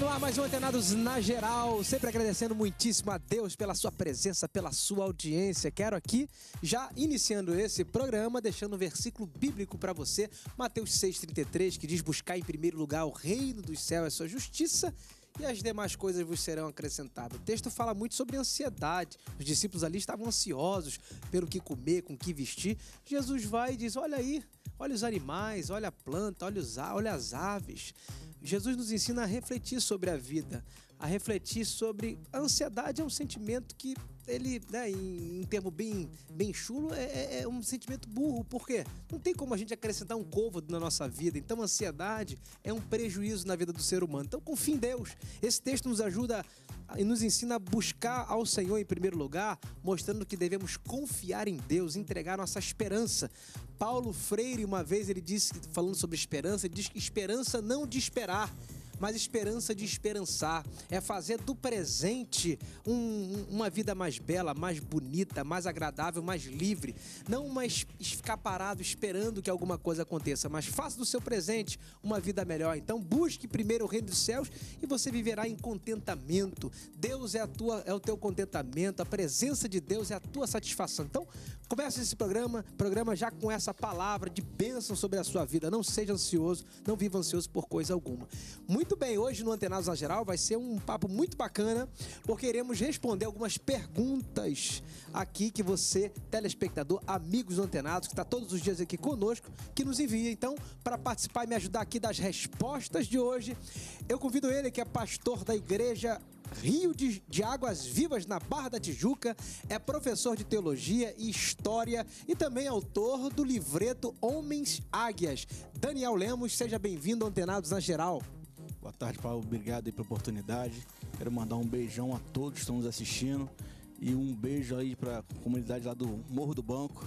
no ar mais um Antenados na Geral, sempre agradecendo muitíssimo a Deus pela sua presença, pela sua audiência. Quero aqui, já iniciando esse programa, deixando um versículo bíblico para você, Mateus 6,33, que diz: Buscar em primeiro lugar o reino dos céus e a sua justiça e as demais coisas vos serão acrescentadas. O texto fala muito sobre ansiedade. Os discípulos ali estavam ansiosos pelo que comer, com que vestir. Jesus vai e diz: Olha aí, olha os animais, olha a planta, olha, os, olha as aves. Jesus nos ensina a refletir sobre a vida, a refletir sobre a ansiedade é um sentimento que ele, né, em termo bem, bem chulo, é, é, é um sentimento burro. porque Não tem como a gente acrescentar um côvado na nossa vida. Então, a ansiedade é um prejuízo na vida do ser humano. Então, confie em Deus. Esse texto nos ajuda e nos ensina a buscar ao Senhor em primeiro lugar, mostrando que devemos confiar em Deus, entregar nossa esperança. Paulo Freire, uma vez, ele disse, falando sobre esperança, ele diz que esperança não de esperar, mas esperança de esperançar. É fazer do presente um, uma vida mais bela, mais bonita, mais agradável, mais livre. Não mais ficar parado esperando que alguma coisa aconteça, mas faça do seu presente uma vida melhor. Então busque primeiro o reino dos céus e você viverá em contentamento. Deus é, a tua, é o teu contentamento, a presença de Deus é a tua satisfação. Então comece esse programa, programa já com essa palavra de bênção sobre a sua vida. Não seja ansioso, não viva ansioso por coisa alguma. Muito muito bem, hoje no Antenados na Geral vai ser um papo muito bacana, porque iremos responder algumas perguntas aqui que você, telespectador, amigos do Antenados, que está todos os dias aqui conosco, que nos envia. Então, para participar e me ajudar aqui das respostas de hoje, eu convido ele, que é pastor da igreja Rio de, de, Águas Vivas, na Barra da Tijuca, é professor de teologia e história e também autor do livreto Homens Águias. Daniel Lemos, seja bem-vindo, Antenados na Geral. Boa tarde, Paulo. Obrigado aí pela oportunidade. Quero mandar um beijão a todos que estão nos assistindo e um beijo aí para a comunidade lá do Morro do Banco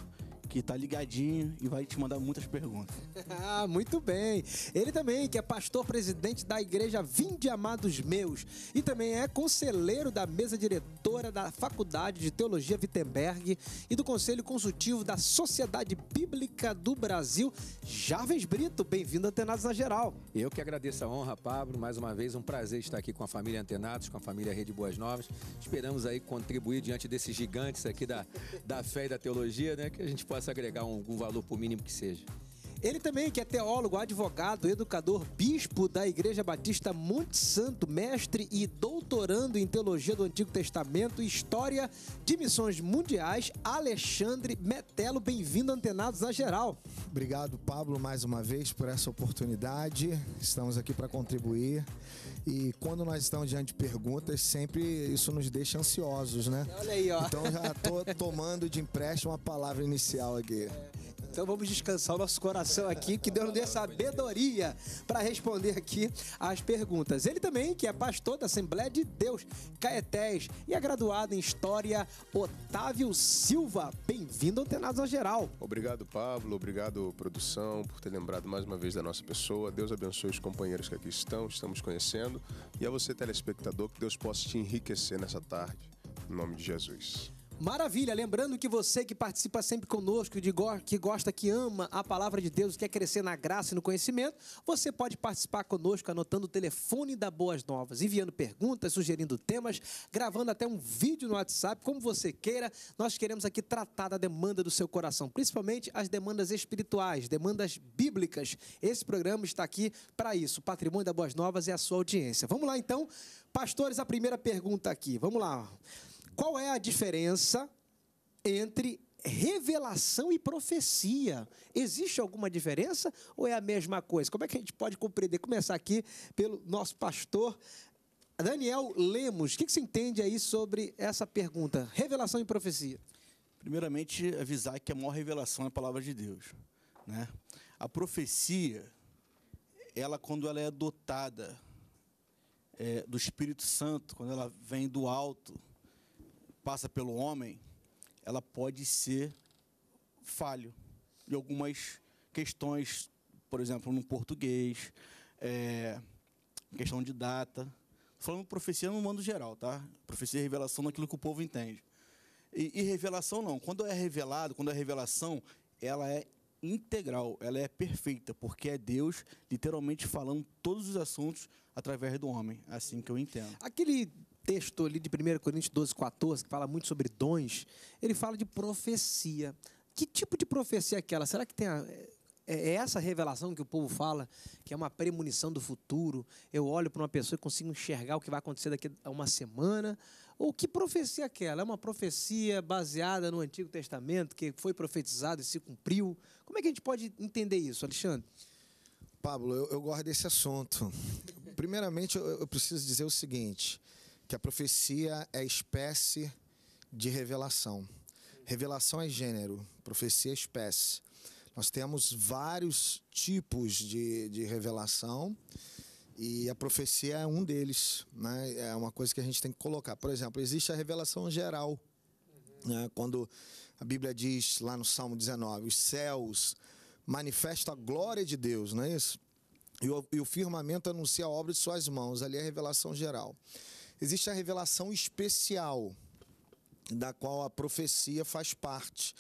que tá ligadinho e vai te mandar muitas perguntas. ah, muito bem. Ele também, que é pastor presidente da igreja Vinde Amados Meus e também é conselheiro da mesa diretora da Faculdade de Teologia Wittenberg e do Conselho Consultivo da Sociedade Bíblica do Brasil, Jarvis Brito. Bem-vindo, Antenados na Geral. Eu que agradeço a honra, Pablo. Mais uma vez, um prazer estar aqui com a família Antenados, com a família Rede Boas Novas. Esperamos aí contribuir diante desses gigantes aqui da, da fé e da teologia, né? Que a gente possa possa agregar algum valor, por mínimo que seja. Ele também, que é teólogo, advogado, educador, bispo da Igreja Batista Monte Santo, mestre e doutorando em teologia do Antigo Testamento e história de missões mundiais, Alexandre Metello. Bem-vindo, Antenados da Geral. Obrigado, Pablo, mais uma vez por essa oportunidade. Estamos aqui para contribuir. E quando nós estamos diante de perguntas, sempre isso nos deixa ansiosos, né? Olha aí, ó. Então já estou tomando de empréstimo a palavra inicial aqui. É. Então vamos descansar o nosso coração aqui, que Deus nos dê sabedoria para responder aqui as perguntas. Ele também, que é pastor da Assembleia de Deus, Caetés, e é graduado em História, Otávio Silva. Bem-vindo, Antenados ao Geral. Obrigado, Pablo. Obrigado, produção, por ter lembrado mais uma vez da nossa pessoa. Deus abençoe os companheiros que aqui estão, estamos conhecendo. E a você, telespectador, que Deus possa te enriquecer nessa tarde. Em nome de Jesus. Maravilha, lembrando que você que participa sempre conosco, que gosta, que ama a palavra de Deus, quer crescer na graça e no conhecimento, você pode participar conosco anotando o telefone da Boas Novas, enviando perguntas, sugerindo temas, gravando até um vídeo no WhatsApp, como você queira. Nós queremos aqui tratar da demanda do seu coração, principalmente as demandas espirituais, demandas bíblicas. Esse programa está aqui para isso. O patrimônio da Boas Novas é a sua audiência. Vamos lá então, pastores, a primeira pergunta aqui. Vamos lá. Qual é a diferença entre revelação e profecia? Existe alguma diferença ou é a mesma coisa? Como é que a gente pode compreender? Começar aqui pelo nosso pastor Daniel Lemos. O que, você entende aí sobre essa pergunta? Revelação e profecia? Primeiramente, avisar que a maior revelação é a palavra de Deus. Né? A profecia, ela quando ela é dotada é, do Espírito Santo, quando ela vem do alto, passa pelo homem, ela pode ser falho em algumas questões, por exemplo, no português, é, questão de data. Falando profecia no mando geral, tá? Profecia é revelação daquilo que o povo entende. E, e revelação não. Quando é revelado, quando é revelação, ela é integral, ela é perfeita, porque é Deus literalmente falando todos os assuntos através do homem, é assim que eu entendo. Aquele texto ali de 1 Coríntios 12, 14, que fala muito sobre dons, ele fala de profecia. Que tipo de profecia é aquela? Será que tem a, é, é essa revelação que o povo fala, que é uma premonição do futuro. Eu olho para uma pessoa e consigo enxergar o que vai acontecer daqui a uma semana. Ou que profecia é aquela? É uma profecia baseada no Antigo Testamento, que foi profetizado e se cumpriu? Como é que a gente pode entender isso, Alexandre? Pablo, eu, eu gosto desse assunto. Primeiramente, eu, eu preciso dizer o seguinte: que a profecia é espécie de revelação. Revelação é gênero, profecia é espécie. Nós temos vários tipos de, de revelação e a profecia é um deles. Né? É uma coisa que a gente tem que colocar. Por exemplo, existe a revelação geral. Né? Quando a Bíblia diz lá no Salmo 19: os céus manifestam a glória de Deus, não é isso? E o, e o firmamento anuncia a obra de suas mãos. Ali é a revelação geral. Existe a revelação especial, da qual a profecia faz parte.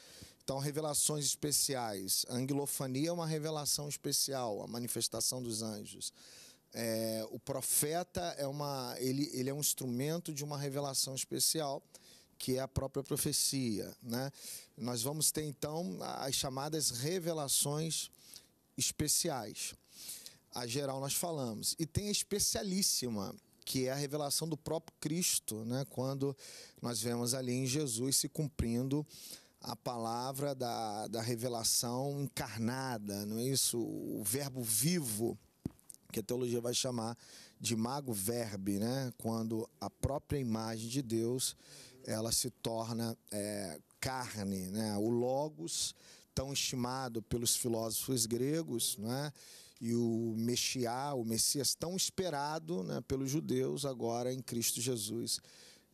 Então, revelações especiais. A anglofania é uma revelação especial, a manifestação dos anjos. É, o profeta é uma, ele, ele é um instrumento de uma revelação especial que é a própria profecia, né? Nós vamos ter então as chamadas revelações especiais. A geral nós falamos e tem a especialíssima, que é a revelação do próprio Cristo, né? quando nós vemos ali em Jesus se cumprindo a palavra da, da revelação encarnada, não é isso? O verbo vivo, que a teologia vai chamar de mago verbe, né? quando a própria imagem de Deus ela se torna é, carne, né? o logos, tão estimado pelos filósofos gregos, né? e o Mexiá, o Messias tão esperado né, pelos judeus, agora em Cristo Jesus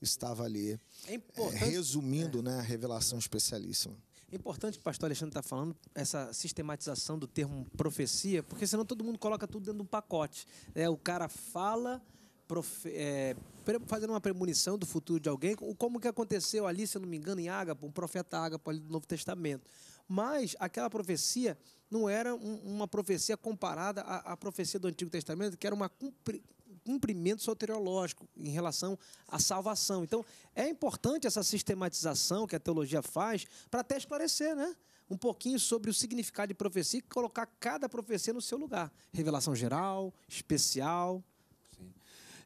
estava ali. É, é importante... Resumindo, é. né, a revelação especialíssima. É importante que o pastor Alexandre está falando, essa sistematização do termo profecia, porque senão todo mundo coloca tudo dentro de um pacote. É, o cara fala, profe... é, fazendo uma premonição do futuro de alguém, como que aconteceu ali, se eu não me engano, em Ágapo, um profeta Ágapo ali do Novo Testamento. Mas aquela profecia não era um, uma profecia comparada à, à, profecia do Antigo Testamento, que era um cumpri, cumprimento soteriológico em relação à salvação. Então, é importante essa sistematização que a teologia faz para até esclarecer, né? um pouquinho sobre o significado de profecia e colocar cada profecia no seu lugar. Revelação geral, especial.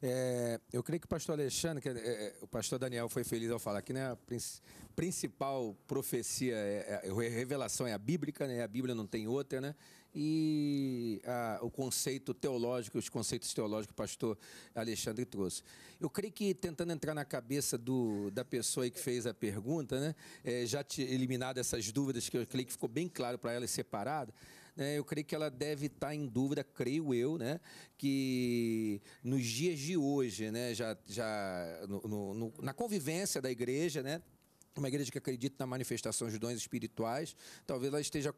É, eu creio que o pastor Alexandre, que, é, é, é, o pastor Daniel foi feliz ao falar que né, a princ principal profecia, é, é, revelação é a bíblica, né, a Bíblia não tem outra, né? E a, o conceito teológico, os conceitos teológicos que o pastor Alexandre trouxe. Eu creio que tentando entrar na cabeça do, da pessoa que fez a pergunta, né, é, já te, eliminado essas dúvidas, que eu creio que ficou bem claro para ela e separado, né? Eu creio que ela deve estar em dúvida, creio eu, né? que nos dias de hoje, né? já, já no, no, na convivência da igreja, né? uma igreja que acredita na manifestação de dons espirituais, talvez ela esteja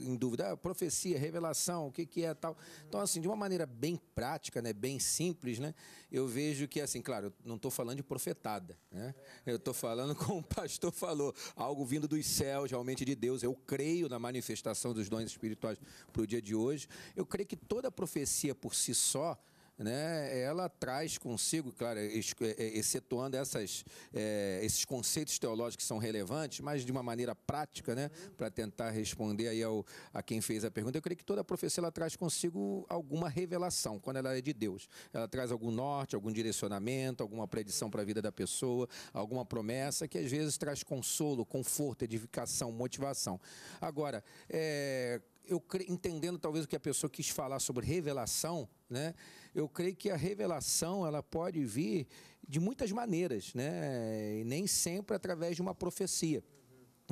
em dúvida, ah, profecia, revelação, o que, que é tal. Então, assim, de uma maneira bem prática, né, bem simples, né, eu vejo que, assim, claro, não estou falando de profetada, né? eu estou falando como o pastor falou, algo vindo dos céus, realmente de Deus, eu creio na manifestação dos dons espirituais para o dia de hoje, eu creio que toda profecia por si só, né, ela traz consigo, claro, é, é, excetuando essas, é, esses conceitos teológicos que são relevantes, mas de uma maneira prática, né, uhum. para tentar responder aí ao, a quem fez a pergunta. Eu creio que toda profecia ela traz consigo alguma revelação, quando ela é de Deus. Ela traz algum norte, algum direcionamento, alguma predição para a vida da pessoa, alguma promessa que às vezes traz consolo, conforto, edificação, motivação. Agora, é, eu entendendo talvez o que a pessoa quis falar sobre revelação, né? eu creio que a revelação ela pode vir de muitas maneiras, né? E nem sempre através de uma profecia.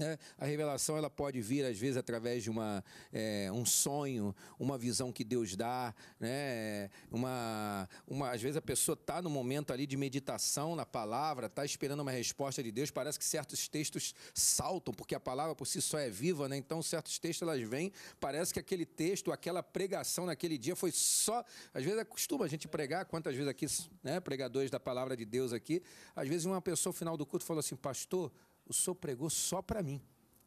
Né? a revelação ela pode vir às vezes através de uma, é, um sonho, uma visão que Deus dá, né? Uma, uma, às vezes a pessoa está no momento ali de meditação na palavra, está esperando uma resposta de Deus. Parece que certos textos saltam porque a palavra por si só é viva, né? Então certos textos elas vêm, parece que aquele texto, aquela pregação naquele dia foi só. Às vezes acostuma é a gente pregar, quantas vezes aqui, né? Pregadores da palavra de Deus aqui, às vezes uma pessoa no final do culto falou assim, pastor o senhor pregou só para mim.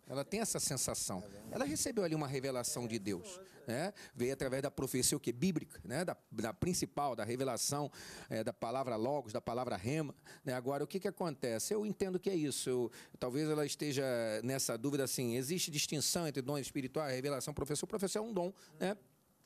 Ela tem essa sensação. Ela recebeu ali uma revelação de Deus. Né? Veio através da profecia o quê? bíblica, né? da, da principal, da revelação, é, da palavra logos, da palavra rema. Né? Agora, o que, que acontece? Eu entendo que é isso. Eu, talvez ela esteja nessa dúvida assim: existe distinção entre dom espiritual, e revelação? Professor, o professor é um dom, né?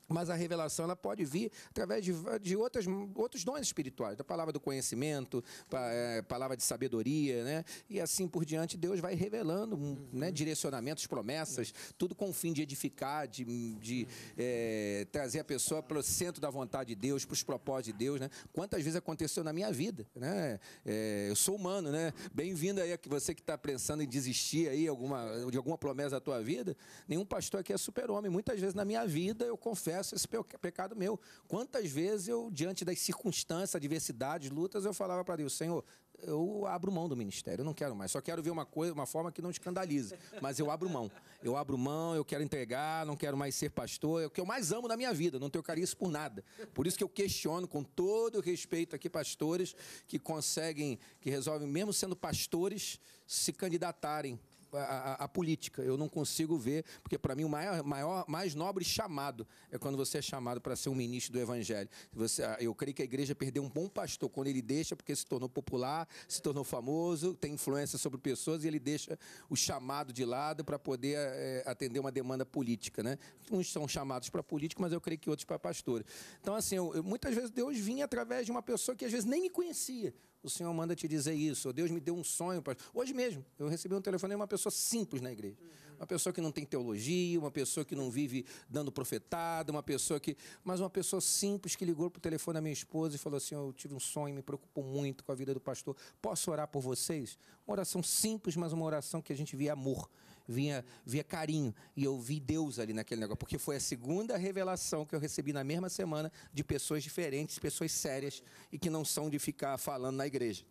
Mas a revelação ela pode vir através de, de outras, outros dons espirituais, da palavra do conhecimento, pa, é, palavra de sabedoria, né? E assim por diante, Deus vai revelando hum, né, uhum. né, direcionamentos, promessas, uhum. tudo com o fim de edificar, de, de uhum. é, trazer a pessoa para o centro da vontade de Deus, para os propósitos de Deus, né? Quantas vezes aconteceu na minha vida, né? É, eu sou humano, né? Bem-vindo aí, você que está pensando em desistir aí alguma, de alguma promessa da tua vida. Nenhum pastor aqui é super-homem. Muitas vezes na minha vida eu confesso confesso esse pecado meu. Quantas vezes eu, diante das circunstâncias, adversidades, lutas, eu falava para Deus, Senhor, eu abro mão do ministério, eu não quero mais. Só quero ver uma coisa, uma forma que não escandalize. Mas eu abro mão. Eu abro mão, eu quero entregar, não quero mais ser pastor. É o que eu mais amo na minha vida, não tenho carinho por nada. Por isso que eu questiono com todo respeito aqui pastores que conseguem, que resolvem, mesmo sendo pastores, se candidatarem a, a, política. Eu não consigo ver, porque para mim o maior, maior, mais nobre chamado é quando você é chamado para ser um ministro do Evangelho. Você, ah, eu creio que a igreja perdeu um bom pastor quando ele deixa, porque se tornou popular, se tornou famoso, tem influência sobre pessoas e ele deixa o chamado de lado para poder é, atender uma demanda política. Né? Uns são chamados para político, mas eu creio que outros para pastor. Então, assim, eu, eu, muitas vezes Deus vinha através de uma pessoa que às vezes nem me conhecia o Senhor manda te dizer isso, Deus me deu um sonho. Pra... Hoje mesmo, eu recebi um telefone de uma pessoa simples na igreja. Uhum. Uma pessoa que não tem teologia, uma pessoa que não vive dando profetada, uma pessoa que. Mas uma pessoa simples que ligou para o telefone da minha esposa e falou assim: Eu tive um sonho, me preocupo muito com a vida do pastor. Posso orar por vocês? Uma oração simples, mas uma oração que a gente via amor vinha, via carinho. E eu vi Deus ali naquele negócio, porque foi a segunda revelação que eu recebi na mesma semana de pessoas diferentes, pessoas sérias e que não são de ficar falando na igreja.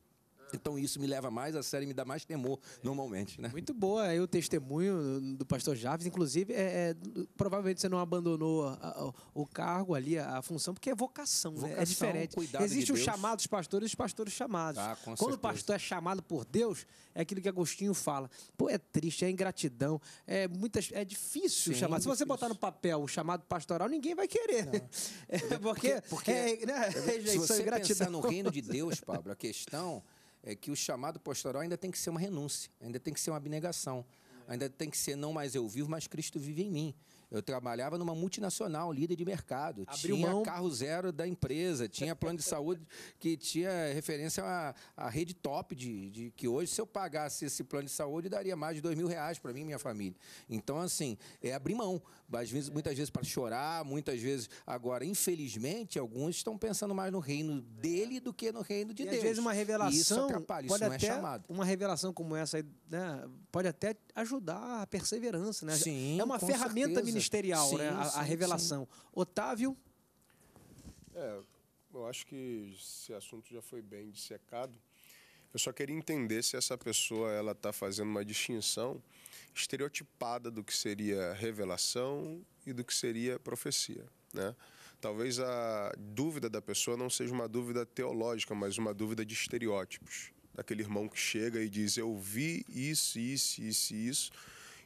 Então isso me leva mais a sério e me dá mais temor normalmente, né? Muito boa aí o testemunho do pastor Javes. Inclusive, é, é provavelmente você não abandonou a, a, o cargo ali, a, a, função, porque é vocação, vocação né? É diferente. Existe de o chamado dos pastores e os pastores chamados. Ah, Quando certeza. o pastor é chamado por Deus, é aquilo que Agostinho fala. Pô, é triste, é ingratidão, é, muitas, é difícil Sim, chamar. É se você difícil. botar no papel o chamado pastoral, ninguém vai querer. É, porque, porque, porque é, né? se você pensar no reino de Deus, Pablo, a questão é que o chamado pastoral ainda tem que ser uma renúncia, ainda tem que ser uma abnegação, ainda tem que ser não mais eu vivo, mas Cristo vive em mim. Eu trabalhava numa multinacional, líder de mercado. Abriu tinha mão. carro zero da empresa, tinha plano de saúde que tinha referência à, à rede top de, de, que hoje, se eu pagasse esse plano de saúde, daria mais de dois mil reais para mim e minha família. Então, assim, é abrir mão. Às vezes, muitas vezes para chorar, muitas vezes. Agora, infelizmente, alguns estão pensando mais no reino dele do que no reino de e Deus. Às vezes uma revelação. isso atrapalha, pode isso até, não é chamado. Uma revelação como essa né, pode até ajudar a perseverança, né? Sim, é uma ferramenta certeza ministerial, né? sim, né? a, a revelação. Sim. Otávio? É, eu acho que esse assunto já foi bem dissecado. Eu só queria entender se essa pessoa ela está fazendo uma distinção estereotipada do que seria revelação e do que seria profecia, né? Talvez a dúvida da pessoa não seja uma dúvida teológica, mas uma dúvida de estereótipos. Daquele irmão que chega e diz: Eu vi isso, isso, isso, isso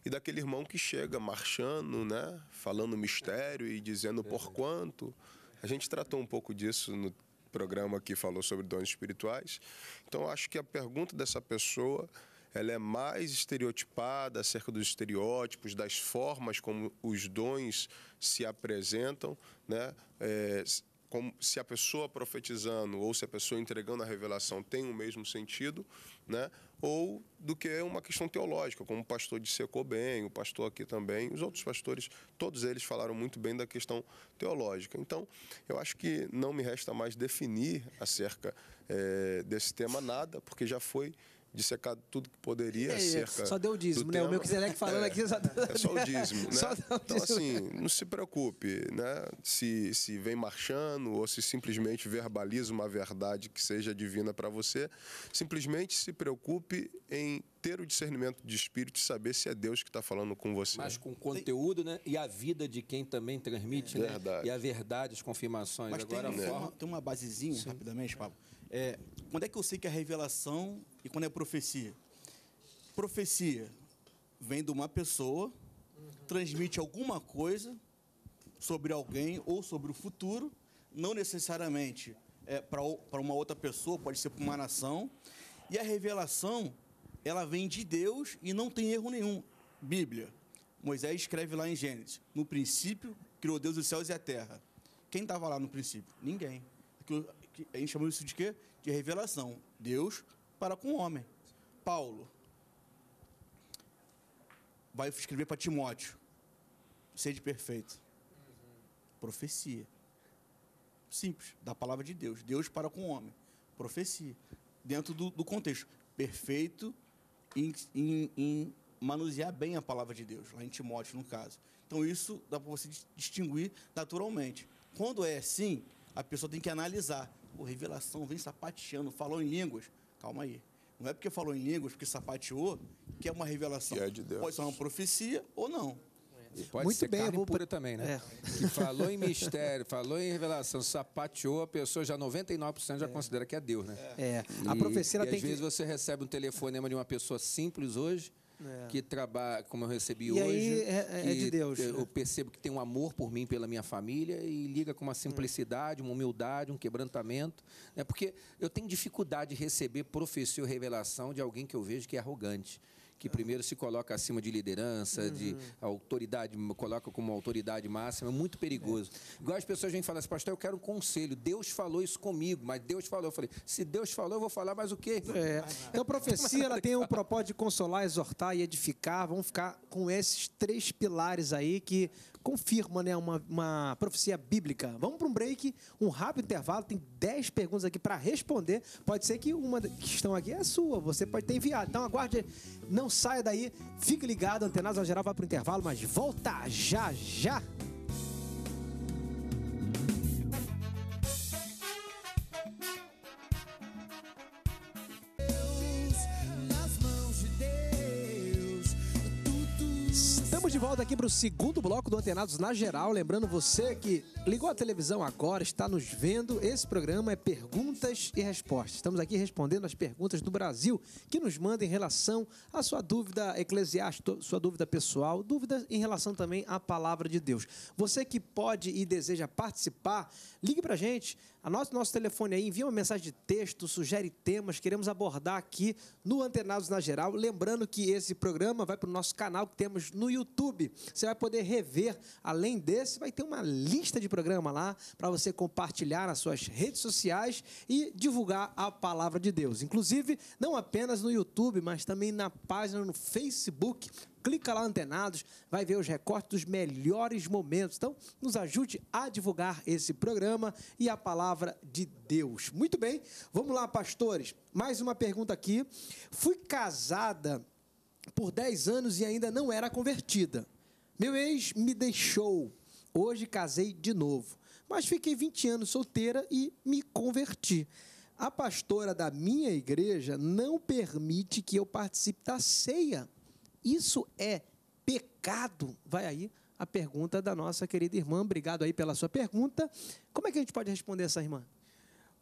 e daquele irmão que chega marchando, né, falando mistério e dizendo por quanto. A gente tratou um pouco disso no programa que falou sobre dons espirituais. Então acho que a pergunta dessa pessoa ela é mais estereotipada acerca dos estereótipos, das formas como os dons se apresentam, né? É, como, se a pessoa profetizando ou se a pessoa entregando a revelação tem o mesmo sentido, né? ou do que uma questão teológica, como o pastor dissecou bem, o pastor aqui também, os outros pastores, todos eles falaram muito bem da questão teológica. Então, eu acho que não me resta mais definir acerca é, desse tema nada, porque já foi dissecado tudo que poderia é, acerca. Só deu o dízimo, né? O meu Kizerek falando é, aqui só deu... É só o dízimo, né? Só deu Então, assim, não se preocupe, né? Se, se vem marchando ou se simplesmente verbaliza uma verdade que seja divina para você, simplesmente se preocupe em ter o discernimento de espírito e saber se é Deus que está falando com você. Mas com conteúdo, né? E a vida de quem também transmite, é. né? Verdade. E a verdade, as confirmações. Mas Agora, tem, né? forma... tem uma basezinha, Sim. rapidamente, Pablo é, quando é que eu sei que é revelação e quando é profecia? Profecia vem de uma pessoa, transmite alguma coisa sobre alguém ou sobre o futuro, não necessariamente é, para uma outra pessoa, pode ser para uma nação. E a revelação, ela vem de Deus e não tem erro nenhum. Bíblia. Moisés escreve lá em Gênesis: No princípio, criou Deus os céus e a terra. Quem estava lá no princípio? Ninguém que a gente chama isso de quê? De revelação. Deus para com o homem. Paulo vai escrever para Timóteo: sede perfeito. Profecia. Simples, da palavra de Deus. Deus para com o homem. Profecia. Dentro do, do contexto. Perfeito em, em, em manusear bem a palavra de Deus, lá em Timóteo, no caso. Então, isso dá para você distinguir naturalmente. Quando é assim, a pessoa tem que analisar. Pô, revelação, vem sapateando, falou em línguas. Calma aí. Não é porque falou em línguas, porque sapateou, que é uma revelação. É de Deus. Pode ser uma profecia ou não. E pode Muito ser bem, carne vou... pura também, né? É. Que falou em mistério, falou em revelação, sapateou, a pessoa já 99% já é. considera que é Deus, né? É. é. A profecia e, tem às que... vezes você recebe um telefonema de uma pessoa simples hoje, é. que trabalha, como eu recebi e hoje. Aí é, é, é de Deus. Eu né? percebo que tem um amor por mim, pela minha família, e liga com uma hum. simplicidade, uma humildade, um quebrantamento. Né? Porque eu tenho dificuldade de receber profecia ou revelação de alguém que eu vejo que é arrogante que primeiro se coloca acima de liderança, uhum. de autoridade, coloca como autoridade máxima, é muito perigoso. É. Igual as pessoas vêm falar assim, pastor, eu quero um conselho. Deus falou isso comigo, mas Deus falou. Eu falei, se Deus falou, eu vou falar mais o quê? É. Então, a profecia ela tem o propósito de consolar, exortar e edificar. Vamos ficar com esses três pilares aí que confirma né, uma, uma profecia bíblica. Vamos para um break, um rápido intervalo. Tem 10 perguntas aqui para responder. Pode ser que uma que estão aqui é sua, você pode ter enviado. Então aguarde, não saia daí, fique ligado. Antenas geral vai para o intervalo, mas volta já já. Estamos de volta aqui para o segundo bloco do Antenados na Geral. Lembrando você que ligou a televisão agora, está nos vendo. Esse programa é Perguntas e Respostas. Estamos aqui respondendo as perguntas do Brasil que nos manda em relação à sua dúvida eclesiástica, sua dúvida pessoal, dúvida em relação também à palavra de Deus. Você que pode e deseja participar, ligue para a gente Anote nosso telefone aí, envia uma mensagem de texto, sugere temas, queremos abordar aqui no Antenados na Geral. Lembrando que esse programa vai para o nosso canal que temos no YouTube. Você vai poder rever. Além desse, vai ter uma lista de programa lá para você compartilhar nas suas redes sociais e divulgar a palavra de Deus. Inclusive, não apenas no YouTube, mas também na página no Facebook clica lá antenados, vai ver os recortes dos melhores momentos. Então, nos ajude a divulgar esse programa e a palavra de Deus. Muito bem, vamos lá, pastores. Mais uma pergunta aqui. Fui casada por 10 anos e ainda não era convertida. Meu ex me deixou. Hoje casei de novo, mas fiquei 20 anos solteira e me converti. A pastora da minha igreja não permite que eu participe da ceia isso é pecado? Vai aí a pergunta da nossa querida irmã. Obrigado aí pela sua pergunta. Como é que a gente pode responder essa irmã?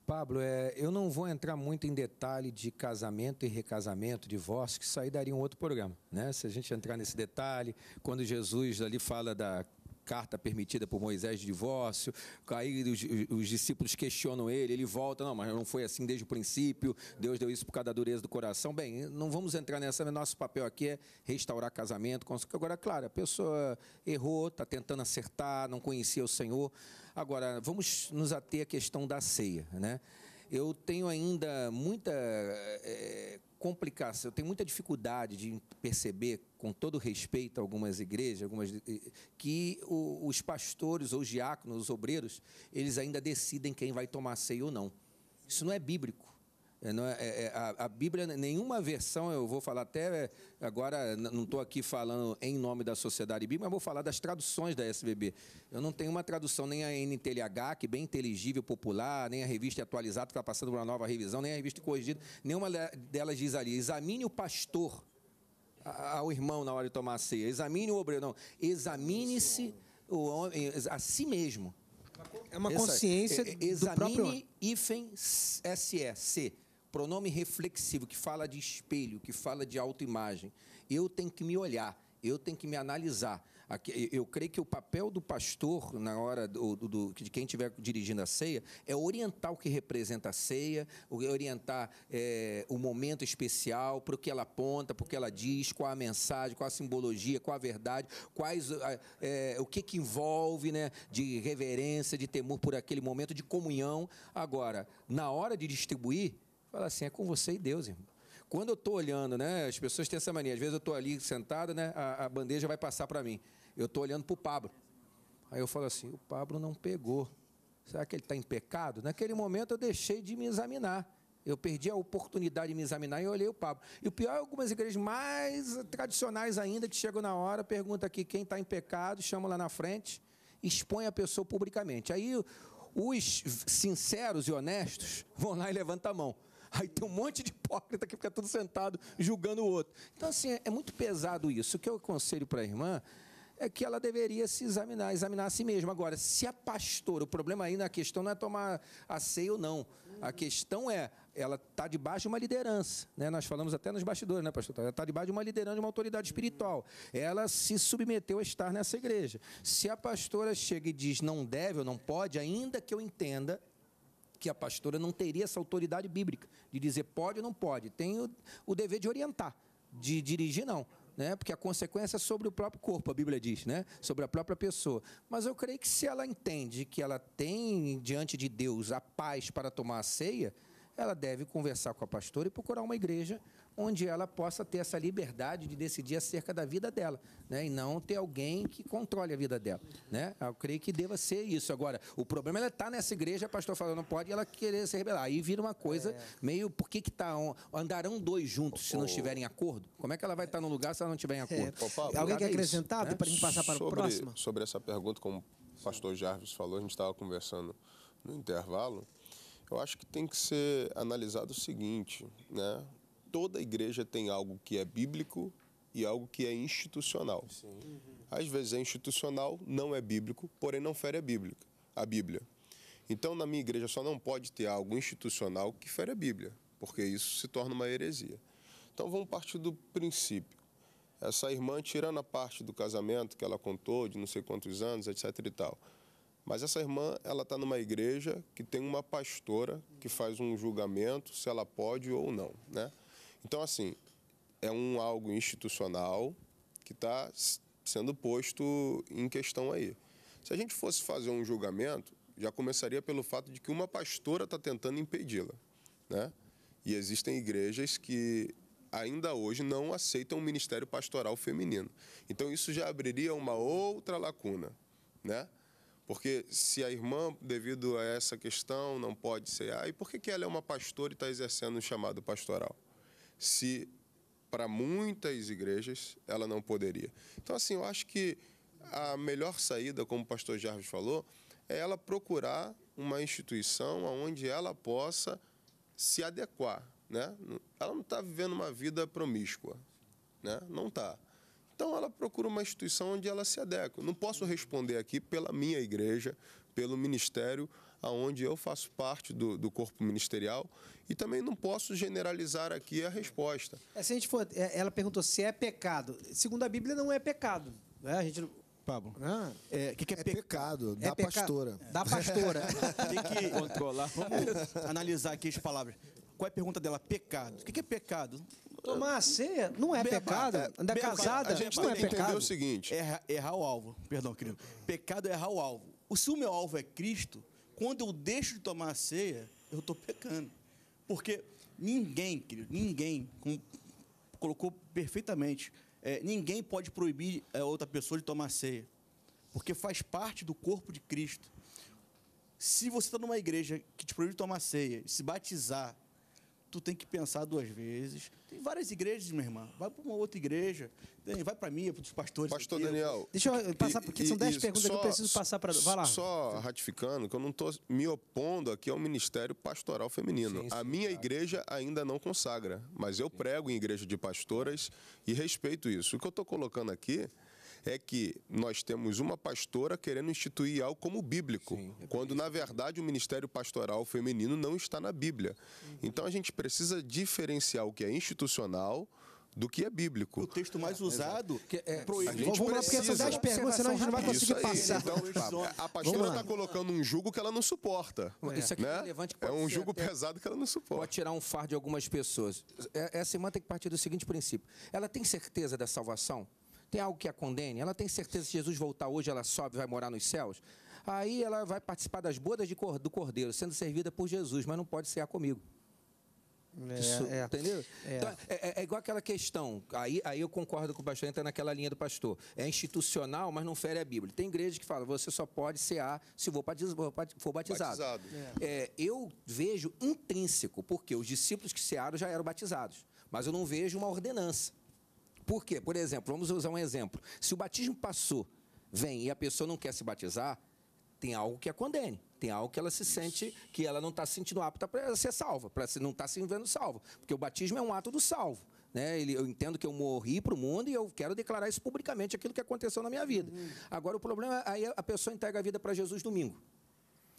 Pablo, é, eu não vou entrar muito em detalhe de casamento e recasamento, divórcio, que isso aí daria um outro programa. Né? Se a gente entrar nesse detalhe, quando Jesus ali fala da carta permitida por Moisés de divórcio, aí os, os, discípulos questionam ele, ele volta, não, mas não foi assim desde o princípio, Deus deu isso por causa da dureza do coração. Bem, não vamos entrar nessa, né? nosso papel aqui é restaurar casamento. Agora, claro, a pessoa errou, está tentando acertar, não conhecia o Senhor. Agora, vamos nos ater à questão da ceia, né? eu tenho ainda muita é, complicação, eu tenho muita dificuldade de perceber, com todo respeito a algumas igrejas, algumas, eh, que os pastores, ou os diáconos, os obreiros, eles ainda decidem quem vai tomar ceia ou não. Isso não é bíblico. É, não, é, é, é, a, a, Bíblia, nenhuma versão, eu vou falar até é, agora, não estou aqui falando em nome da Sociedade Bíblica, mas vou falar das traduções da SBB. Eu não tenho uma tradução nem a NTLH, que é bem inteligível, popular, nem a revista atualizada, que está passando por uma nova revisão, nem a revista corrigida. Nenhuma delas diz ali, examine o pastor ao irmão na hora de tomar a ceia, examine o obreiro, não, examine-se o homem, a si mesmo. É uma consciência Essa, examine é, do próprio... IFEM SE, pronome reflexivo, que fala de espelho, que fala de autoimagem. Eu tenho que me olhar, eu tenho que me analisar. Eu creio que o papel do pastor, na hora do, do de quem estiver dirigindo a ceia, é orientar o que representa a ceia, orientar é, o momento especial, para o que ela aponta, para o que ela diz, qual a mensagem, qual a simbologia, qual a verdade, quais, é, o que, que envolve né, de reverência, de temor por aquele momento, de comunhão. Agora, na hora de distribuir, Fala assim, é com você e Deus, irmão. Quando eu estou olhando, né? As pessoas têm essa mania. Às vezes eu estou ali sentado, né? A, a bandeja vai passar para mim. Eu estou olhando para o Pablo. Aí eu falo assim, o Pablo não pegou. Será que ele está em pecado? Naquele momento eu deixei de me examinar. Eu perdi a oportunidade de me examinar e olhei o Pablo. E o pior é algumas igrejas mais tradicionais ainda, que chegam na hora, pergunta aqui quem está em pecado, chama lá na frente, expõe a pessoa publicamente. Aí os sinceros e honestos vão lá e levantam a mão. Aí tem um monte de hipócrita que fica tudo sentado julgando o outro. Então, assim, é muito pesado isso. O que eu aconselho para a irmã é que ela deveria se examinar, examinar a si mesma. Agora, se a pastora, o problema aí na questão não é tomar a ceia ou não. A questão é, ela está debaixo de uma liderança. Né? Nós falamos até nos bastidores, né, pastor? Ela está debaixo de uma liderança, de uma autoridade espiritual. Ela se submeteu a estar nessa igreja. Se a pastora chega e diz não deve ou não pode, ainda que eu entenda, que a pastora não teria essa autoridade bíblica de dizer pode ou não pode. Tem o, o dever de orientar, de dirigir, não. Né? Porque a consequência é sobre o próprio corpo, a Bíblia diz, né? sobre a própria pessoa. Mas eu creio que se ela entende que ela tem diante de Deus a paz para tomar a ceia, ela deve conversar com a pastora e procurar uma igreja onde ela possa ter essa liberdade de decidir acerca da vida dela, né? E não ter alguém que controle a vida dela, né? Eu creio que deva ser isso. Agora, o problema é ela tá nessa igreja, a pastor falou não pode, e ela querer se rebelar. Aí vira uma coisa é. meio, por que que tá um, andarão dois juntos se não estiverem em acordo? Como é que ela vai estar tá no lugar se ela não estiver em é. acordo? É. Ô, alguém quer acrescentar né? para a gente passar para sobre, o próximo? Sobre essa pergunta, como o pastor Jarvis falou, a gente estava conversando no intervalo. Eu acho que tem que ser analisado o seguinte, né? toda igreja tem algo que é bíblico e algo que é institucional. Sim. Uhum. Às vezes é institucional, não é bíblico, porém não fere a Bíblia. A Bíblia. Então, na minha igreja só não pode ter algo institucional que fere a Bíblia, porque isso se torna uma heresia. Então, vamos partir do princípio. Essa irmã, tirando a parte do casamento que ela contou, de não sei quantos anos, etc e tal. Mas essa irmã, ela está numa igreja que tem uma pastora que faz um julgamento se ela pode ou não, né? Então, assim, é um algo institucional que está sendo posto em questão aí. Se a gente fosse fazer um julgamento, já começaria pelo fato de que uma pastora está tentando impedi-la, né? E existem igrejas que ainda hoje não aceitam o ministério pastoral feminino. Então isso já abriria uma outra lacuna, né? Porque se a irmã, devido a essa questão, não pode ser, ah, e por que, que ela é uma pastora e está exercendo o um chamado pastoral? se para muitas igrejas ela não poderia. Então, assim, eu acho que a melhor saída, como o pastor Jarvis falou, é ela procurar uma instituição onde ela possa se adequar. Né? Ela não está vivendo uma vida promíscua. Né? Não está. Então ela procura uma instituição onde ela se adequa. Não posso responder aqui pela minha igreja, pelo ministério, aonde eu faço parte do, do, corpo ministerial e também não posso generalizar aqui a resposta. É, se a gente for, é, ela perguntou se é pecado. Segundo a Bíblia, não é pecado. Né? A gente Pablo. Ah, é, que, que é, é pe... pecado? Da é peca... pastora. É. Da pastora. Tem que controlar. Vamos analisar aqui as palavras. Qual é a pergunta dela? Pecado. O que, que é pecado? Tomar a ceia não é Beba. pecado. É, Andar casada a gente não é pecado. Entender o seguinte. Erra, errar o alvo. Perdão, querido. Pecado é errar o alvo. Se o meu alvo é Cristo, quando eu deixo de tomar a ceia, eu estou pecando. Porque ninguém, querido, ninguém, como colocou perfeitamente, é, ninguém pode proibir a é, outra pessoa de tomar ceia. Porque faz parte do corpo de Cristo. Se você está numa igreja que te proíbe de tomar ceia, se batizar, tu tem que pensar duas vezes. Tem várias igrejas, minha irmã. Vai para uma outra igreja. Tem, vai para mim, para os pastores. Pastor aqui. Daniel. Deixa eu passar, porque e, são dez perguntas só, que eu preciso passar para. Vai lá. Só ratificando que eu não estou me opondo aqui ao ministério pastoral feminino. Sim, sim, a minha claro. Tá. igreja ainda não consagra, mas eu prego em igreja de pastoras e respeito isso. O que eu estou colocando aqui é que nós temos uma pastora querendo instituir algo como bíblico, Sim, é quando na verdade o ministério pastoral feminino não está na Bíblia. Uhum. Então a gente precisa diferenciar o que é institucional do que é bíblico. O texto mais é, usado é, é, proíbe. A gente lá, porque essas 10 perguntas, senão a gente não vai conseguir passar. Então, a pastora está colocando um jugo que ela não suporta. É. Isso aqui é né? é relevante. É um jugo pesado que ela não suporta. Pode tirar um fardo de algumas pessoas. É, essa irmã tem que partir do seguinte princípio. Ela tem certeza da salvação? tem algo que a condene? Ela tem certeza que Jesus voltar hoje, ela sobe, vai morar nos céus? Aí ela vai participar das bodas cor, do Cordeiro, sendo servida por Jesus, mas não pode cear comigo. É, Isso, é, entendeu? É. Então, é, é, é igual aquela questão. Aí, aí eu concordo com o pastor, entra naquela linha do pastor. É institucional, mas não fere a Bíblia. Tem igrejas que falam, você só pode cear se for batizado. For batizado. É, eu vejo intrínseco, porque os discípulos que cearam já eram batizados. Mas eu não vejo uma ordenança. Por quê? Por exemplo, vamos usar um exemplo. Se o batismo passou, vem e a pessoa não quer se batizar, tem algo que a condene. Tem algo que ela se sente, que ela não está se sentindo apta para ser salva, para não estar tá se vendo salva. Porque o batismo é um ato do salvo. Né? eu entendo que eu morri para o mundo e eu quero declarar isso publicamente, aquilo que aconteceu na minha vida. Uhum. Agora, o problema é aí a pessoa entrega a vida para Jesus domingo.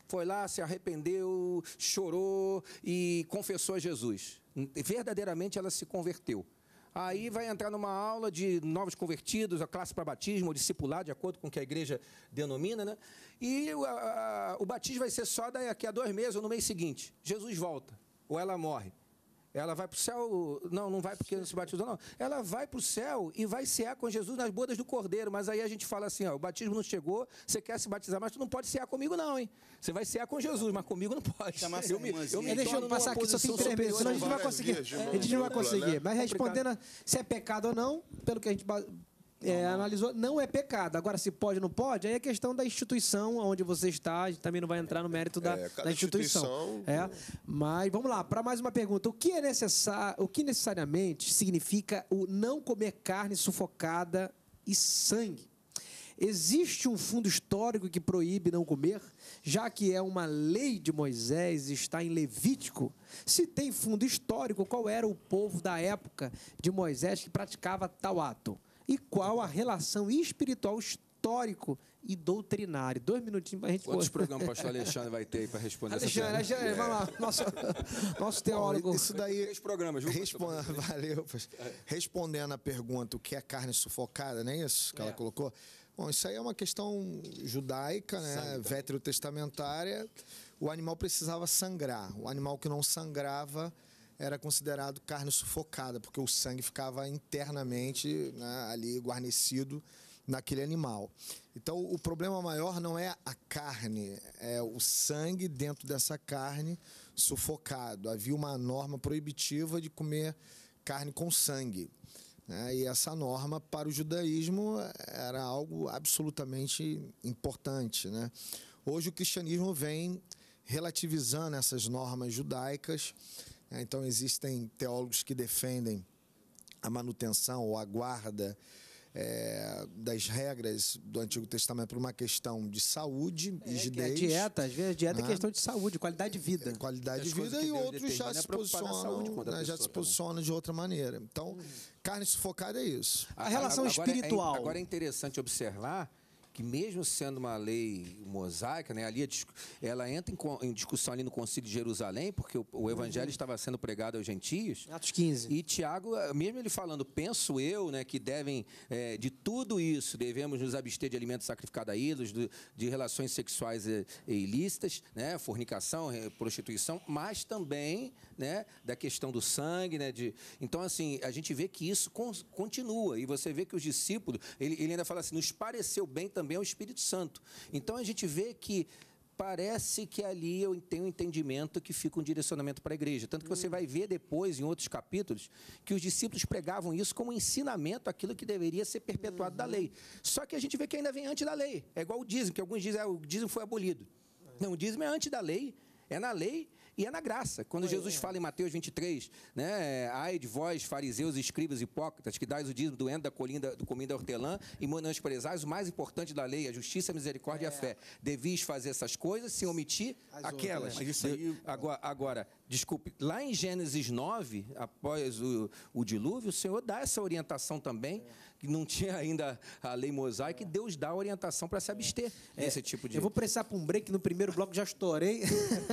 Foi lá, se arrependeu, chorou e confessou a Jesus. Verdadeiramente ela se converteu. Aí vai entrar numa aula de novos convertidos, a classe para batismo, o discipular, de acordo com o que a igreja denomina, né? E o, a, o batismo vai ser só daqui a dois meses ou no mês seguinte. Jesus volta, ou ela morre. Ela vai para o céu, não, não vai porque não se batizou, não. Ela vai para o céu e vai cear com Jesus nas bodas do Cordeiro. Mas aí a gente fala assim: ó, o batismo não chegou, você quer se batizar, mas tu não pode cear comigo, não, hein? Você vai cear com Jesus, mas comigo não pode. eu me, eu me é, deixando passar aqui, só tem três senão a gente não vai conseguir. a gente não vai conseguir. Mas respondendo se é pecado ou não, pelo que a gente é, analisou, não é pecado. Agora, se pode ou não pode, aí é questão da instituição onde você está. A gente também não vai entrar no mérito da, é, da instituição. instituição. É. Mas vamos lá, para mais uma pergunta. O que, é necessário, o que necessariamente significa o não comer carne sufocada e sangue? Existe um fundo histórico que proíbe não comer, já que é uma lei de Moisés e está em Levítico? Se tem fundo histórico, qual era o povo da época de Moisés que praticava tal ato? e qual a relação espiritual histórico e doutrinário. Dois minutinhos para a gente... Quantos programas o pastor Alexandre vai ter aí para responder Alexandre, essa Alexandre, vamos lá. É. Nosso, nosso teólogo. Bom, isso daí... Três programas. Viu, responda, valeu. É. Respondendo a pergunta, o que é carne sufocada, não é isso que é. ela colocou? Bom, isso aí é uma questão judaica, né? Vétero testamentária. O animal precisava sangrar. O animal que não sangrava era considerado carne sufocada, porque o sangue ficava internamente né, ali guarnecido naquele animal. Então, o problema maior não é a carne, é o sangue dentro dessa carne sufocado. Havia uma norma proibitiva de comer carne com sangue. Né, e essa norma para o judaísmo era algo absolutamente importante. Né? Hoje o cristianismo vem relativizando essas normas judaicas é, então, existem teólogos que defendem a manutenção ou a guarda é, das regras do Antigo Testamento por uma questão de saúde é, rigidez, é A dieta, às vezes, a é dieta né? é questão de saúde, qualidade de vida. Qualidade de vida e outros já se posicionam, né, já se posicionam de outra maneira. Então, hum. carne sufocada é isso. A, a relação agora, espiritual. É, agora é interessante observar que mesmo sendo uma lei mosaica, né, ali ela entra em, discussão ali no Concílio de Jerusalém, porque o, evangelho uhum. estava sendo pregado aos gentios. Atos 15. E Tiago, eh, mesmo ele falando, penso eu, né, que devem é, de tudo isso devemos nos abster de alimentos sacrificados a ídolos, de, de relações sexuais eh, ilícitas, né, fornicação, prostituição, mas também, né, da questão do sangue, né, de então assim a gente vê que isso continua e você vê que os discípulos, ele, ele ainda fala assim, nos pareceu bem também também ao Espírito Santo. Então a gente vê que parece que ali eu tenho um entendimento que fica um direcionamento para a igreja. Tanto que você hum. vai ver depois, em outros capítulos, que os discípulos pregavam isso como ensinamento, aquilo que deveria ser perpetuado uhum. da lei. Uhum. Só que a gente vê que ainda vem antes da lei. É igual o dízimo, que alguns dizem, ah, o dízimo foi abolido. É. Não, o dízimo é antes da lei, é na lei, e é na graça. Quando Jesus é. fala em Mateus 23, né? Ai de vós, fariseus, escribas, hipócritas, que dais o dízimo do endo, da colina, do comida hortelã e não presais, o mais importante da lei, a justiça, a misericórdia e a é. fé. Devis fazer essas coisas sem omitir As aquelas. Aí... Agora, agora, desculpe, lá em Gênesis 9, após o, o dilúvio, o Senhor dá essa orientação também. É que não tinha ainda a lei mosaica, e Deus dá a orientação para se abster é, desse é, tipo de. Eu vou precisar para um break no primeiro bloco, já estourei.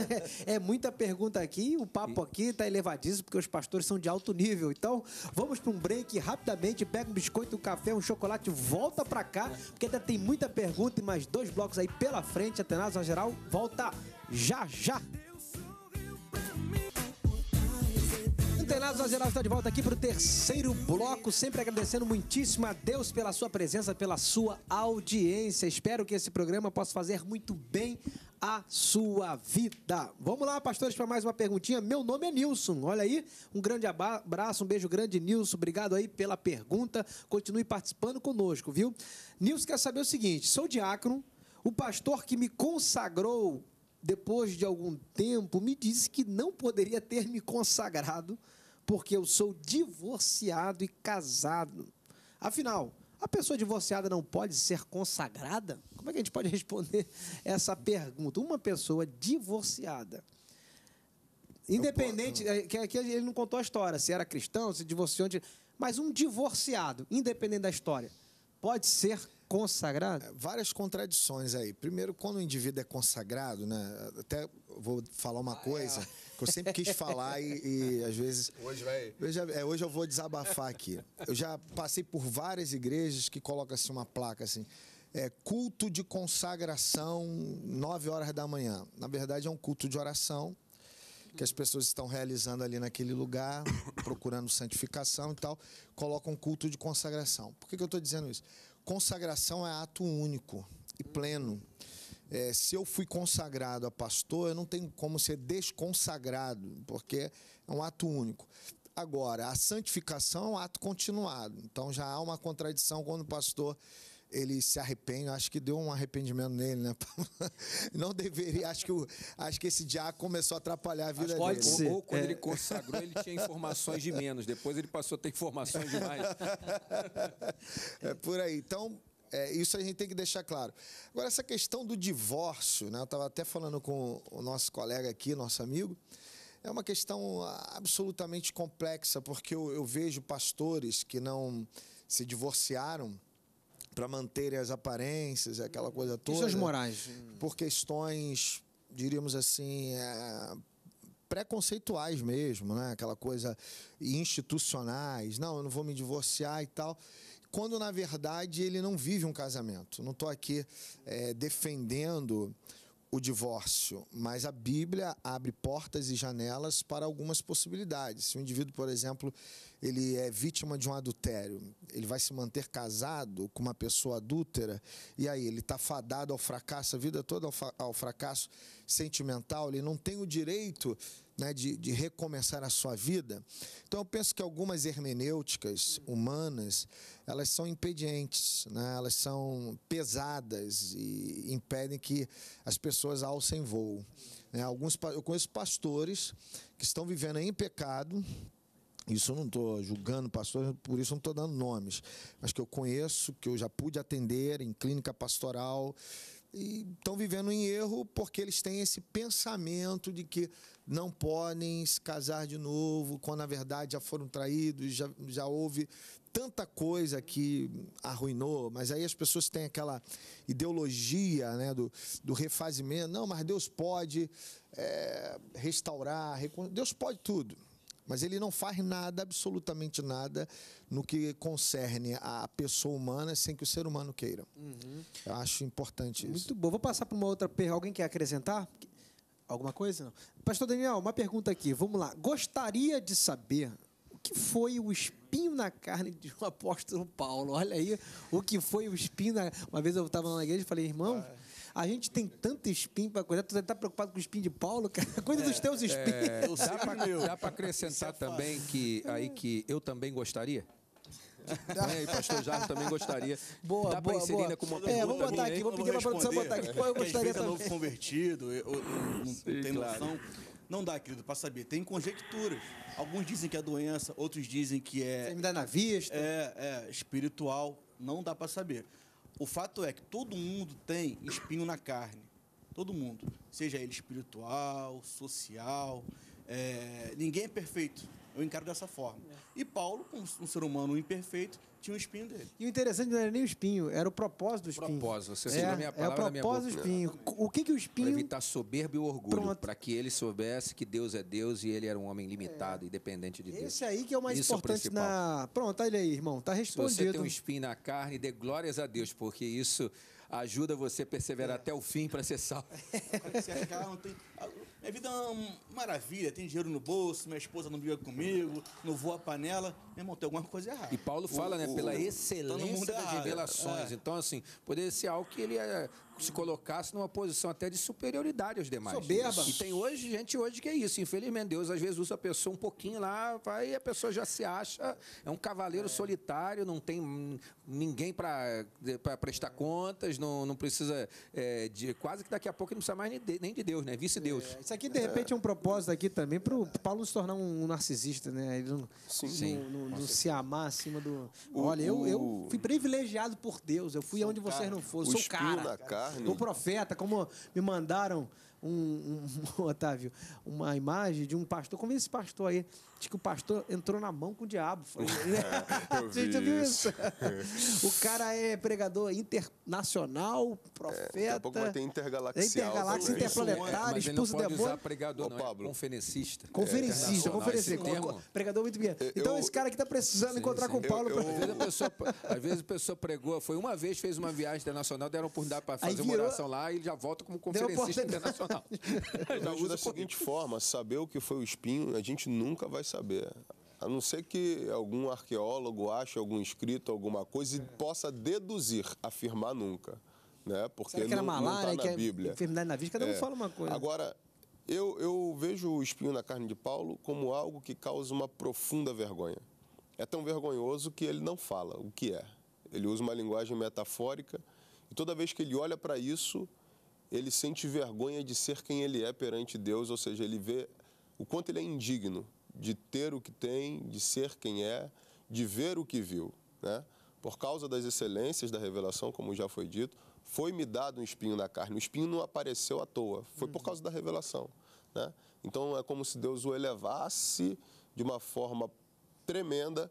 é muita pergunta aqui, o papo aqui está elevadíssimo, porque os pastores são de alto nível. Então, vamos para um break rapidamente, pega um biscoito, um café, um chocolate, volta para cá, porque ainda tem muita pergunta e mais dois blocos aí pela frente. até na geral, volta já já! Apaixonados Nacional está de volta aqui para o terceiro bloco, sempre agradecendo muitíssimo a Deus pela sua presença, pela sua audiência. Espero que esse programa possa fazer muito bem a sua vida. Vamos lá, pastores, para mais uma perguntinha. Meu nome é Nilson. Olha aí, um grande abraço, um beijo grande, Nilson. Obrigado aí pela pergunta. Continue participando conosco, viu? Nilson quer saber o seguinte: sou diácono. O pastor que me consagrou depois de algum tempo, me disse que não poderia ter me consagrado porque eu sou divorciado e casado. Afinal, a pessoa divorciada não pode ser consagrada? Como é que a gente pode responder essa pergunta? Uma pessoa divorciada. Independente, é, que aqui ele não contou a história, se era cristão, se divorciou, mas um divorciado, independente da história, pode ser consagrado? É, várias contradições aí. Primeiro, quando o indivíduo é consagrado, né? Até vou falar uma ah, coisa. É que eu sempre quis falar e, e às vezes. Hoje vai. é, hoje eu vou desabafar aqui. Eu já passei por várias igrejas que colocam assim, uma placa assim. É, culto de consagração, 9 horas da manhã. Na verdade, é um culto de oração que as pessoas estão realizando ali naquele lugar, procurando santificação e tal, colocam um culto de consagração. Por que, que eu estou dizendo isso? Consagração é ato único e pleno. É, se eu fui consagrado a pastor, eu não tenho como ser desconsagrado, porque é um ato único. Agora, a santificação é um ato continuado. Então já há uma contradição quando o pastor ele se arrepende, acho que deu um arrependimento nele, né? Não deveria, acho que, o, acho que esse diabo começou a atrapalhar a vida acho pode dele. Ser. Ou, ou quando é. ele consagrou, ele tinha informações de menos, depois ele passou a ter informações de mais. É por aí. Então, é, isso a gente tem que deixar claro. Agora, essa questão do divórcio, né? Eu estava até falando com o nosso colega aqui, nosso amigo, é uma questão absolutamente complexa, porque eu, eu vejo pastores que não se divorciaram para manterem as aparências, aquela coisa toda. E morais? Por questões, diríamos assim, é, preconceituais mesmo, né? Aquela coisa institucionais. Não, eu não vou me divorciar e tal quando na verdade ele não vive um casamento. Não estou aqui é, defendendo o divórcio, mas a Bíblia abre portas e janelas para algumas possibilidades. Se o indivíduo, por exemplo, ele é vítima de um adultério, ele vai se manter casado com uma pessoa adúltera, e aí ele está fadado ao fracasso, a vida toda ao, ao fracasso sentimental, ele não tem o direito né, de, de, recomeçar a sua vida. Então, eu penso que algumas hermenêuticas humanas, elas são impedientes, né, elas são pesadas e impedem que as pessoas alcem voo. Né, alguns, eu conheço pastores que estão vivendo em pecado, isso eu não estou julgando pastores, por isso eu não estou dando nomes, mas que eu conheço, que eu já pude atender em clínica pastoral, estão vivendo em erro porque eles têm esse pensamento de que não podem se casar de novo, quando na verdade já foram traídos, já, já houve tanta coisa que arruinou, mas aí as pessoas têm aquela ideologia né, do, do refazimento. Não, mas Deus pode é, restaurar, Deus pode tudo. Mas ele não faz nada, absolutamente nada, no que concerne a pessoa humana sem que o ser humano queira. Uhum. Eu acho importante isso. Muito bom. Vou passar para uma outra pergunta. Alguém quer acrescentar? Alguma coisa? Não. Pastor Daniel, uma pergunta aqui. Vamos lá. Gostaria de saber o que foi o espinho na carne de um apóstolo Paulo. Olha aí o que foi o espinho na... Uma vez eu estava na igreja e falei, irmão... Ah é. A gente tem tanto espinho para cuidar. Tu tá preocupado com o espinho de Paulo, cara? Cuida é, dos teus é, espinhos. É, dá para acrescentar também que aí que eu também gostaria? né? E pastor Jarro também gostaria. Boa, Dá boa, pra inserir boa. Né, uma É, vou botar aqui, vou pedir para produção botar aqui. Qual eu gostaria também? novo convertido, eu, eu, eu, Sim, tem claro. noção. Não dá, querido, para saber. Tem conjecturas. Alguns dizem que é doença, outros dizem que é... Você me dá na vista. É, é espiritual. Não dá para saber. O fato é que todo mundo tem espinho na carne. Todo mundo. Seja ele espiritual, social. É... Ninguém é perfeito. Eu encaro dessa forma. E Paulo, como um ser humano imperfeito, tinha o um espinho dele. E o interessante não era nem o espinho, era o propósito do espinho. Propósito, você é, é minha palavra, É o propósito do espinho. É. O que, que o espinho... Para evitar soberba e orgulho, para que ele soubesse que Deus é Deus e ele era um homem limitado e é. dependente de Deus. Esse aí que é o mais Isso importante é o na... Pronto, olha aí, irmão, tá respondido. Você tem um espinho na carne, dê glórias a Deus, porque isso ajuda você a perseverar é. até o fim para ser salvo. Você ah, não tem minha vida é uma maravilha, tem dinheiro no bolso, minha esposa não briga comigo, não vou a panela. Meu irmão, tem alguma coisa errada. E Paulo fala, o, né, o, pela excelência das errado. revelações. É. Então, assim, poderia ser algo que ele é, se colocasse numa posição até de superioridade aos demais. Soberba. E tem hoje, gente hoje que é isso. Infelizmente, Deus às vezes usa a pessoa um pouquinho lá, vai e a pessoa já se acha, é um cavaleiro é. solitário, não tem ninguém para prestar contas, não, não precisa é, de... Quase que daqui a pouco ele não precisa mais nem de Deus, né? Vice Deus. É, isso aqui, de repente, é um propósito aqui também para o Paulo se tornar um narcisista, né? Ele não, sim, sim. não, se amar acima do. O, Olha, eu, eu fui privilegiado por Deus, eu fui aonde vocês não foram, sou cara. Na carne. Sou profeta, como me mandaram um, um, Otávio, uma imagem de um pastor. Como esse pastor aí Diz que o pastor entrou na mão com o diabo. Você já viu isso? o cara é pregador internacional, profeta. É, daqui a pouco vai ter intergalaxial. É intergaláxia, também. interplanetário, expulso demônio. Não pode usar pregador, Ô, não, é Pablo. É conferencista. Conferencista, é, conferencista. pregador muito bem. Então eu, esse cara aqui tá precisando sim, encontrar sim. com o Paulo. Eu, pra... às, vezes a pessoa, às vezes a pessoa pregou, foi uma vez, fez uma viagem internacional, deram oportunidade para fazer virou, uma oração lá e ele já volta como conferencista internacional. já da seguinte forma, saber o que foi o espinho, a gente nunca vai saber. A não ser que algum arqueólogo ache algum escrito, alguma coisa e possa deduzir, afirmar nunca. Né? Porque Será que era não, tá malária, não na que é Bíblia. enfermidade na vida, cada um é. fala uma coisa. Agora, eu, eu vejo o espinho na carne de Paulo como algo que causa uma profunda vergonha. É tão vergonhoso que ele não fala o que é. Ele usa uma linguagem metafórica e toda vez que ele olha para isso, ele sente vergonha de ser quem ele é perante Deus, ou seja, ele vê o quanto ele é indigno de ter o que tem, de ser quem é, de ver o que viu. Né? Por causa das excelências da revelação, como já foi dito, foi-me dado um espinho na carne. O espinho não apareceu à toa, foi por uhum. causa da revelação. Né? Então é como se Deus o elevasse de uma forma tremenda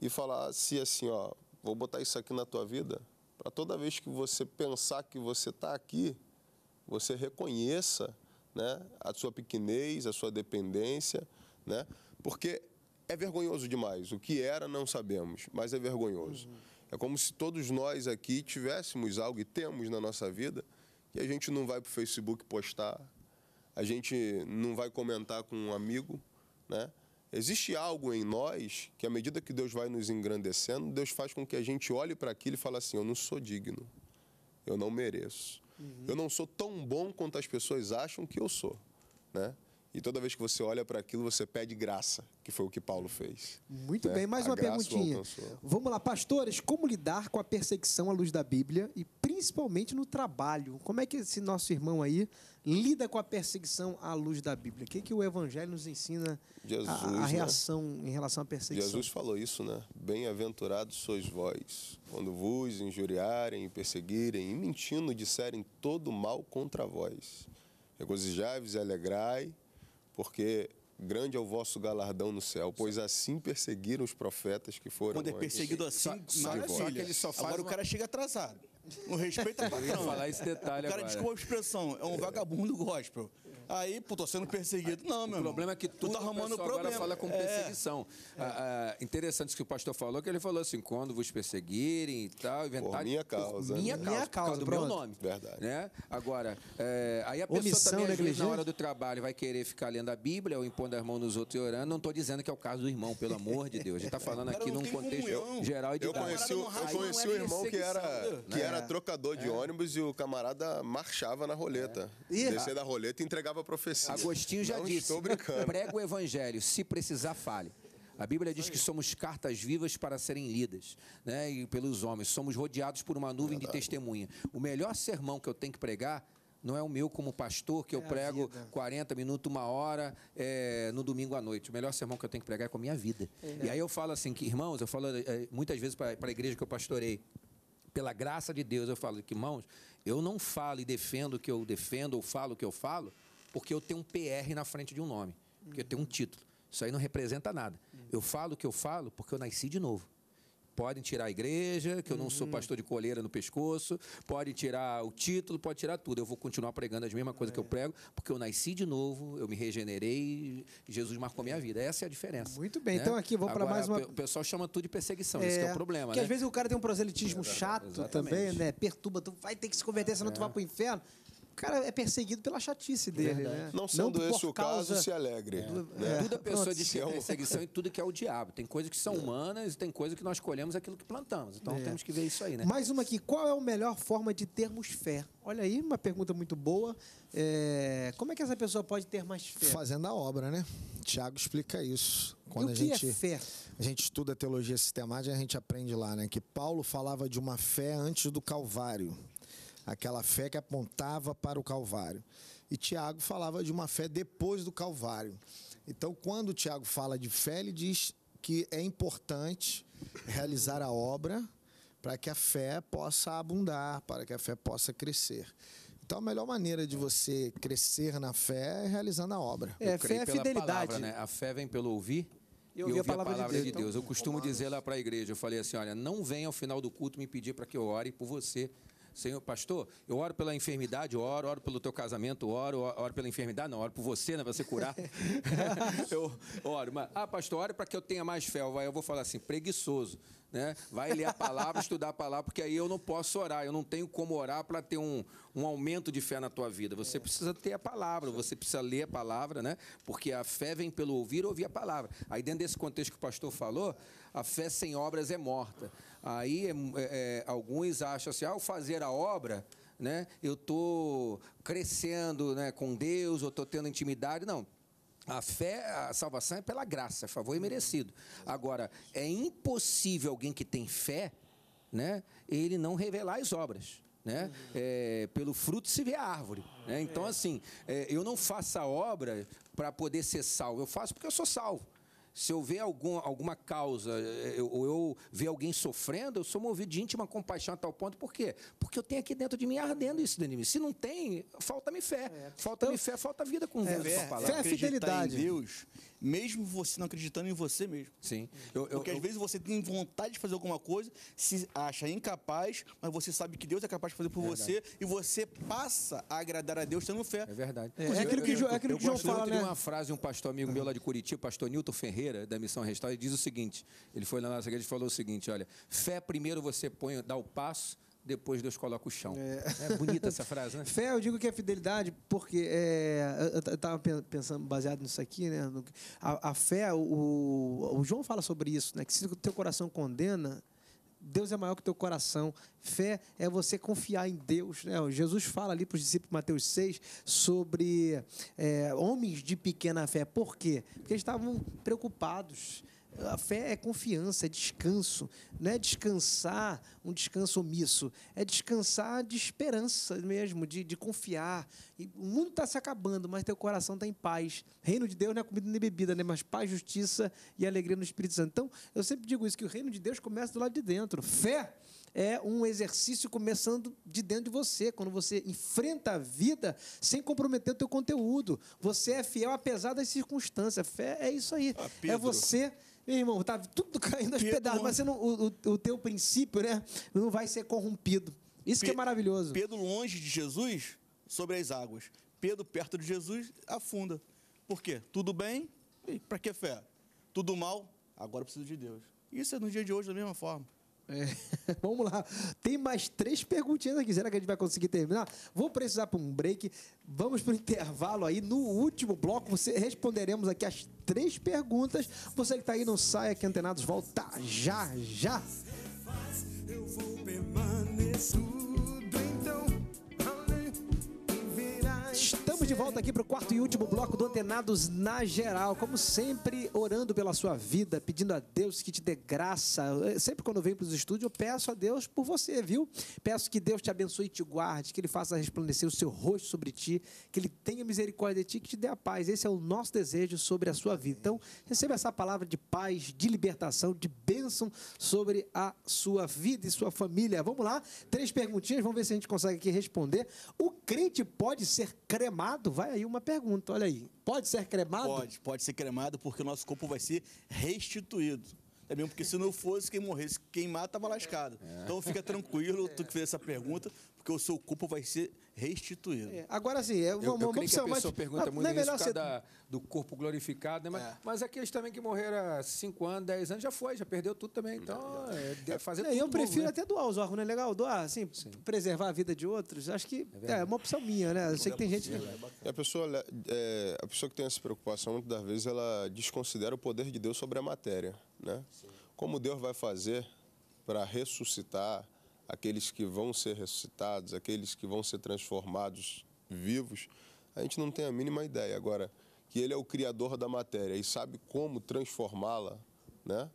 e falasse assim: ó, vou botar isso aqui na tua vida, para toda vez que você pensar que você está aqui, você reconheça né, a sua pequenez, a sua dependência né? Porque é vergonhoso demais. O que era não sabemos, mas é vergonhoso. Uhum. É como se todos nós aqui tivéssemos algo e temos na nossa vida que a gente não vai para o Facebook postar, a gente não vai comentar com um amigo, né? Existe algo em nós que, à medida que Deus vai nos engrandecendo, Deus faz com que a gente olhe para aquilo e fale assim: eu não sou digno, eu não mereço, uhum. eu não sou tão bom quanto as pessoas acham que eu sou, né? E toda vez que você olha para aquilo, você pede graça, que foi o que Paulo fez. Muito né? bem, mais a uma perguntinha. Vamos lá, pastores, como lidar com a perseguição à luz da Bíblia e principalmente no trabalho? Como é que esse nosso irmão aí lida com a perseguição à luz da Bíblia? O que, é que o Evangelho nos ensina Jesus, a, a, né? reação né? em relação à perseguição? Jesus falou isso, né? Bem-aventurados sois vós, quando vos injuriarem, perseguirem e mentindo disserem todo mal contra vós. Regozijai-vos e alegrai porque grande é o vosso galardão no céu, pois assim perseguiram os profetas que foram. Quando é perseguido antes. assim, só, Só que ele só faz Agora uma... o cara chega atrasado. Não respeita o patrão. É falar esse detalhe o cara, agora. desculpa a expressão, é um vagabundo gospel. Aí, pô, tô sendo perseguido. Não, meu O problema é que tudo tá arrumando o problema. agora fala com é. perseguição. É. Ah, ah, interessante que o pastor falou, que ele falou assim, quando vos perseguirem e tal, inventarem... Por minha causa. Por minha, né? causa, minha por causa do meu nome. Verdade. Né? Agora, é, aí a pessoa também, na hora do trabalho, vai querer ficar lendo a Bíblia ou impondo as mãos nos outros e orando. Não tô dizendo que é o caso do irmão, pelo amor de Deus. A gente tá falando aqui num contexto eu, geral e de Eu conheci, eu é conheci um irmão que era, que né? era trocador de é. ônibus e o camarada marchava na roleta. É. da roleta e entregava pregava profecia. Agostinho já não disse: estou brincando. prega o evangelho, se precisar, fale. A Bíblia diz que somos cartas vivas para serem lidas, né? E pelos homens. Somos rodeados por uma nuvem Verdade. de testemunha. O melhor sermão que eu tenho que pregar não é o meu como pastor, que é eu prego 40 minutos, uma hora é, no domingo à noite. O melhor sermão que eu tenho que pregar é com a minha vida. É. E aí eu falo assim, que, irmãos, eu falo é, muitas vezes para a igreja que eu pastorei, pela graça de Deus, eu falo que, irmãos, eu não falo e defendo o que eu defendo ou falo o que eu falo, porque eu tenho um PR na frente de um nome, porque eu tenho um título. Isso aí não representa nada. Eu falo o que eu falo porque eu nasci de novo. Podem tirar a igreja, que eu não sou uhum. pastor de coleira no pescoço, podem tirar o título, pode tirar tudo. Eu vou continuar pregando as mesmas coisas é. que eu é. prego, porque eu nasci de novo, eu me regenerei, Jesus marcou minha é. vida. Essa é a diferença. Muito bem, né? então aqui vou para mais uma. O pessoal chama tudo de perseguição, é, é o é, problema. Porque né? às vezes o cara tem um proselitismo é, chato também, né? Perturba, tu vai ter que se converter, senão tu vai para o inferno o cara é perseguido pela chatice dele, né? Não sendo não esse o caso, se alegre. É. é. Tudo a é pessoa diz que é perseguição e tudo que é o diabo. Tem coisas que são é. humanas e tem coisas que nós colhemos aquilo que plantamos. Então temos que ver isso aí, né? Mais uma aqui. Qual é a melhor forma de termos fé? Olha aí, uma pergunta muito boa. É... Como é que essa pessoa pode ter mais fé? Fazendo a obra, né? Tiago explica isso. Quando a gente, é fé? A gente estuda teologia sistemática, a gente aprende lá, né? Que Paulo falava de uma fé antes do Calvário aquela fé que apontava para o Calvário. E Tiago falava de uma fé depois do Calvário. Então, quando Tiago fala de fé, ele diz que é importante realizar a obra para que a fé possa abundar, para que a fé possa crescer. Então, a melhor maneira de você crescer na fé é realizando a obra. É, Eu fé é fidelidade. Palavra, né? A fé vem pelo ouvir eu ouvi, a palavra, a palavra de Deus. De então. Deus. Então, eu costumo romanos. dizer lá para a igreja, eu falei assim, olha, não venha ao final do culto me pedir para que eu ore por você, Senhor, pastor, eu oro pela enfermidade, oro, oro pelo teu casamento, oro, oro pela enfermidade, não, oro por você, né, você curar. eu oro, mas, ah, pastor, oro para que eu tenha mais fé. Eu vou falar assim, preguiçoso, né? Vai ler a palavra, estudar a palavra, porque aí eu não posso orar, eu não tenho como orar para ter um, um aumento de fé na tua vida. Você é. precisa ter a palavra, você precisa ler a palavra, né? Porque a fé vem pelo ouvir, ouvir a palavra. Aí dentro desse contexto que o pastor falou, a fé sem obras é morta. Aí é, é, é, alguns acham assim, ao ah, fazer a obra, né, eu estou crescendo né, com Deus, eu estou tendo intimidade. Não. A fé, a salvação é pela graça, é favor e merecido. Agora, é impossível alguém que tem fé, né, ele não revelar as obras. Né? É, pelo fruto se vê a árvore. Né? Então, é. assim, é, eu não faço a obra para poder ser salvo, eu faço porque eu sou salvo. Se eu ver algum, alguma causa, eh, eu, ou eu ver alguém sofrendo, eu sou movido de íntima compaixão a tal ponto. Por quê? Porque eu tenho aqui dentro de mim ardendo isso dentro de mim. Se não tem, falta-me fé. É. Falta-me então, fé, falta vida com é, Deus. Fé, fé é fidelidade. Em Deus mesmo você não acreditando em você mesmo. Sim. Eu, eu, Porque às eu... vezes você tem vontade de fazer alguma coisa, se acha incapaz, mas você sabe que Deus é capaz de fazer por é você e você passa a agradar a Deus tendo fé. É verdade. É, é aquilo que, eu, é aquilo que João fala, né? uma frase, um pastor amigo uhum. meu lá de Curitiba, pastor Nilton Ferreira, da Missão Restaura, ele diz o seguinte, ele foi lá na nossa igreja e falou o seguinte, olha, fé primeiro você põe, dá o passo, depois Deus coloca o chão. É, é bonita essa frase, né? Fé, eu digo que é fidelidade, porque é, eu estava pensando, baseado nisso aqui, né? A, a fé, o, o, João fala sobre isso, né? Que se o teu coração condena, Deus é maior que o teu coração. Fé é você confiar em Deus. Né? Jesus fala ali para os discípulos, Mateus 6, sobre é, homens de pequena fé. Por quê? Porque eles estavam preocupados a fé é confiança, é descanso. Não é descansar um descanso omisso. É descansar de esperança mesmo, de, de confiar. E o mundo está se acabando, mas teu coração está em paz. Reino de Deus não é comida nem bebida, né? mas paz, justiça e alegria no Espírito Santo. Então, eu sempre digo isso, que o reino de Deus começa do lado de dentro. Fé é um exercício começando de dentro de você, quando você enfrenta a vida sem comprometer o teu conteúdo. Você é fiel apesar das circunstâncias. Fé é isso aí. Ah, é você meu irmão, tá tudo caindo aos pedaços, mas você não, o, o, teu princípio né, não vai ser corrompido. Isso Pe que é maravilhoso. Pedro longe de Jesus, sobre as águas. Pedro perto de Jesus, afunda. Por quê? Tudo bem, para que fé? Tudo mal, agora eu preciso de Deus. Isso é no dia de hoje da mesma forma. É, vamos lá. Tem mais três perguntinhas aqui. Será que a gente vai conseguir terminar? Vou precisar para um break. Vamos para o intervalo aí. No último bloco, você responderemos aqui as três perguntas. Você que está aí, não saia que Antenados volta já, já. Eu vou permanecer. de volta aqui para o quarto e último bloco do Antenados na Geral. Como sempre, orando pela sua vida, pedindo a Deus que te dê graça. Sempre quando eu venho para os estúdios, eu peço a Deus por você, viu? Peço que Deus te abençoe e te guarde, que Ele faça resplandecer o seu rosto sobre ti, que Ele tenha misericórdia de ti que te dê a paz. Esse é o nosso desejo sobre a sua vida. Então, receba essa palavra de paz, de libertação, de bênção sobre a sua vida e sua família. Vamos lá, três perguntinhas, vamos ver se a gente consegue aqui responder. O crente pode ser cremado? cremado? Vai aí uma pergunta, olha aí. Pode ser cremado? Pode, pode ser cremado porque o nosso corpo vai ser restituído. É mesmo porque se não fosse, quem morresse queimado estava lascado. É. Então fica tranquilo, tu que fez essa pergunta, porque o seu corpo vai ser restituído. É. Agora, sim, é, vamos, eu, eu vamos creio que a pessoa pergunta não, ah, muito não é isso ser... da, do corpo glorificado, né? mas, é. mas aqueles também que morreram há 5 anos, 10 anos, já foi, já perdeu tudo também. Então, é, é, fazer Eu prefiro né? até doar os órgãos, não é legal? Doar, assim, Sim. preservar a vida de outros, acho que é, é, é uma opção minha, né? Eu sei que tem gente... Que... a, pessoa, a pessoa que tem essa preocupação, muitas das vezes, ela desconsidera o poder de Deus sobre a matéria, né? Como Deus vai fazer para ressuscitar aqueles que vão ser ressuscitados, aqueles que vão ser transformados vivos, a gente não tem a mínima ideia. Agora, que ele é o criador da matéria e sabe como transformá-la, né?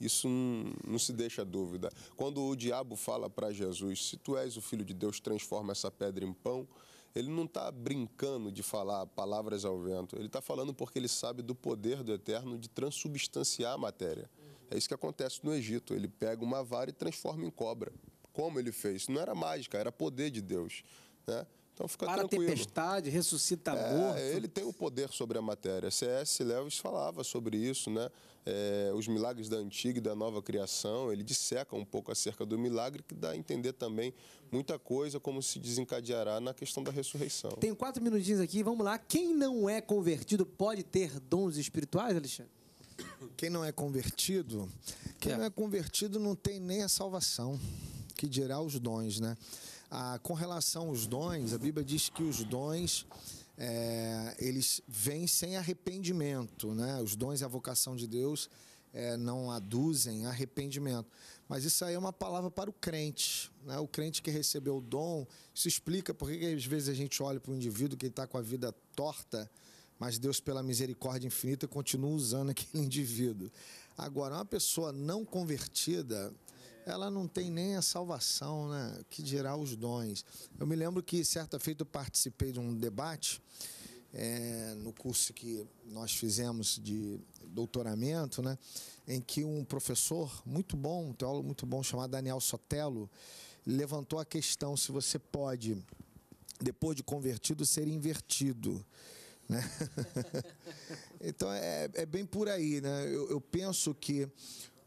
Isso não, não, se deixa dúvida. Quando o diabo fala para Jesus, se tu és o filho de Deus, transforma essa pedra em pão, ele não está brincando de falar palavras ao vento, ele está falando porque ele sabe do poder do eterno de transubstanciar a matéria. É isso que acontece no Egito: ele pega uma vara e transforma em cobra como ele fez. Não era mágica, era poder de Deus. Né? Então fica Para tranquilo. Para tempestade, ressuscita é, morto. Ele tem o um poder sobre a matéria. C.S. Lewis falava sobre isso, né? É, os milagres da antiga e da nova criação. Ele disseca um pouco acerca do milagre, que dá a entender também muita coisa, como se desencadeará na questão da ressurreição. Tem quatro minutinhos aqui, vamos lá. Quem não é convertido pode ter dons espirituais, Alexandre? Quem não é convertido, quem é. não é convertido não tem nem a salvação que dirá os dons, né? Ah, com relação aos dons, a Bíblia diz que os dons é, eles vêm sem arrependimento, né? Os dons e a vocação de Deus é, não aduzem arrependimento. Mas isso aí é uma palavra para o crente. Né? O crente que recebeu o dom, isso explica porque às vezes a gente olha para um indivíduo que está com a vida torta, mas Deus, pela misericórdia infinita, continua usando aquele indivíduo. Agora, uma pessoa não convertida, ela não tem nem a salvação, né? Que dirá os dons. Eu me lembro que certa feita eu participei de um debate é, no curso que nós fizemos de doutoramento, né? Em que um professor muito bom, um teólogo muito bom, chamado Daniel Sotelo, levantou a questão se você pode, depois de convertido, ser invertido. Né? então é, é, bem por aí, né? eu, eu penso que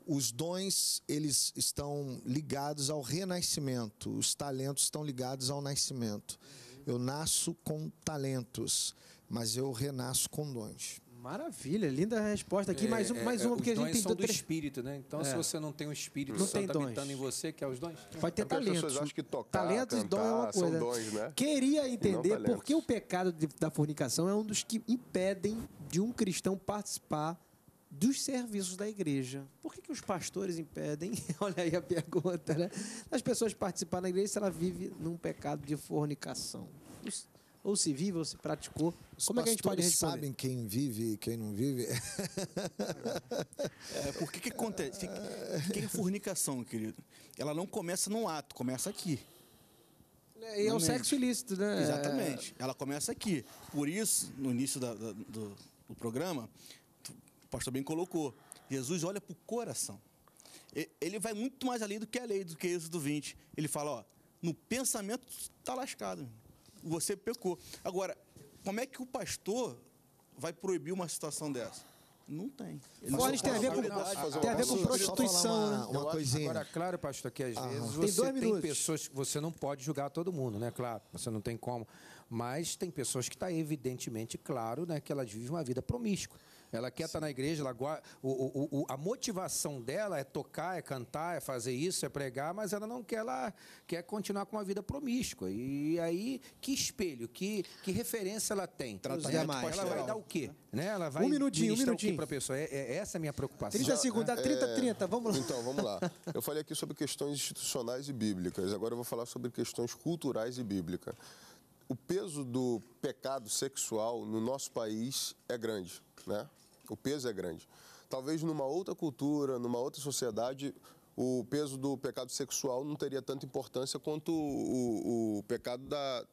os dons eles estão ligados ao renascimento, os talentos estão ligados ao nascimento. Eu nasço com talentos, mas eu renasço com dons. Maravilha, linda resposta aqui. É, mais, um, é, mais uma, porque a gente tem são do espírito, né? Então, é. se você não tem o um espírito não tem tá dons. habitando em você, que é os dons. Pode ter é talentos. acham que tocar, talentos cantar, dons é uma coisa. Dons, né? Queria entender por que o pecado de, da fornicação é um dos que impedem de um cristão participar dos serviços da igreja. Por que, que os pastores impedem? Olha aí a pergunta, né? As pessoas participar da igreja se ela vive num pecado de fornicação. Os, ou se vive ou se praticou. Os Como é que a gente pode responder? sabem quem vive e quem não vive? é, por que, que acontece? que é fornicação, querido? Ela não começa num ato, começa aqui. É, e é o sexo ilícito, né? Exatamente. Ela começa aqui. Por isso, no início da, da, do, do programa, pastor bem colocou. Jesus olha para o coração. Ele vai muito mais além do que a lei, do que Êxodo 20. Ele fala, ó, no pensamento está lascado. Você pecou. Agora, como é que o pastor vai proibir uma situação dessa? Não tem. Pode tem a ver com, tem a ver com prostituição, Uma, né? uma coisinha. Agora, claro, pastor, que às vezes você tem, tem pessoas que você não pode julgar todo mundo, né? Claro, você não tem como. Mas tem pessoas que está evidentemente claro né, que elas vivem uma vida promíscua. Ela quer estar na igreja, ela guarda, o, o, o, a motivação dela é tocar, é cantar, é fazer isso, é pregar, mas ela não quer, ela quer continuar com uma vida promíscua. E aí, que espelho, que, que referência ela tem? Tratamento mais, Ela vai né? dar o quê? Né? né? Ela vai um minutinho, um minutinho. para a pessoa. É, é, essa é a minha preocupação. 30 segundos, dá 30, é, 30, é, vamos lá. Então, vamos lá. Eu falei aqui sobre questões institucionais e bíblicas, agora eu vou falar sobre questões culturais e bíblicas. O peso do pecado sexual no nosso país é grande né? O peso é grande. Talvez numa outra cultura, numa outra sociedade, o peso do pecado sexual não teria tanta importância quanto o, o, o pecado da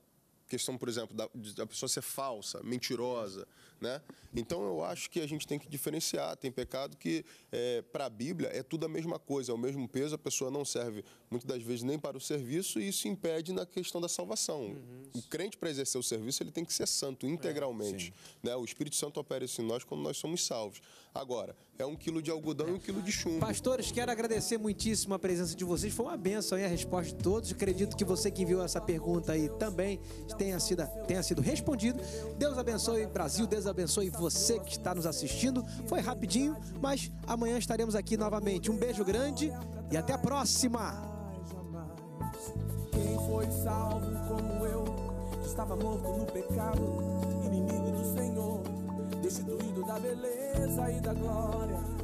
questão, por exemplo, da, da pessoa ser falsa, mentirosa, né? Então eu acho que a gente tem que diferenciar. Tem pecado que, é, para a Bíblia, é tudo a mesma coisa, é o mesmo peso, a pessoa não serve muitas das vezes nem para o serviço e isso impede na questão da salvação. Uhum. O crente, para exercer o serviço, ele tem que ser santo integralmente. É, né? O Espírito Santo opera isso em nós quando nós somos salvos. Agora, é um quilo de algodão e um quilo de chumbo. Pastores, quero agradecer muitíssimo a presença de vocês. Foi uma benção aí a resposta de todos. Acredito que você que enviou essa pergunta aí também tenha sido, tenha sido respondido. Deus abençoe Brasil, Deus abençoe abençoe você que está nos assistindo. Foi rapidinho, mas amanhã estaremos aqui novamente. Um beijo grande e até a próxima! Quem foi salvo como eu, estava morto no pecado, inimigo do Senhor, destituído da beleza e da glória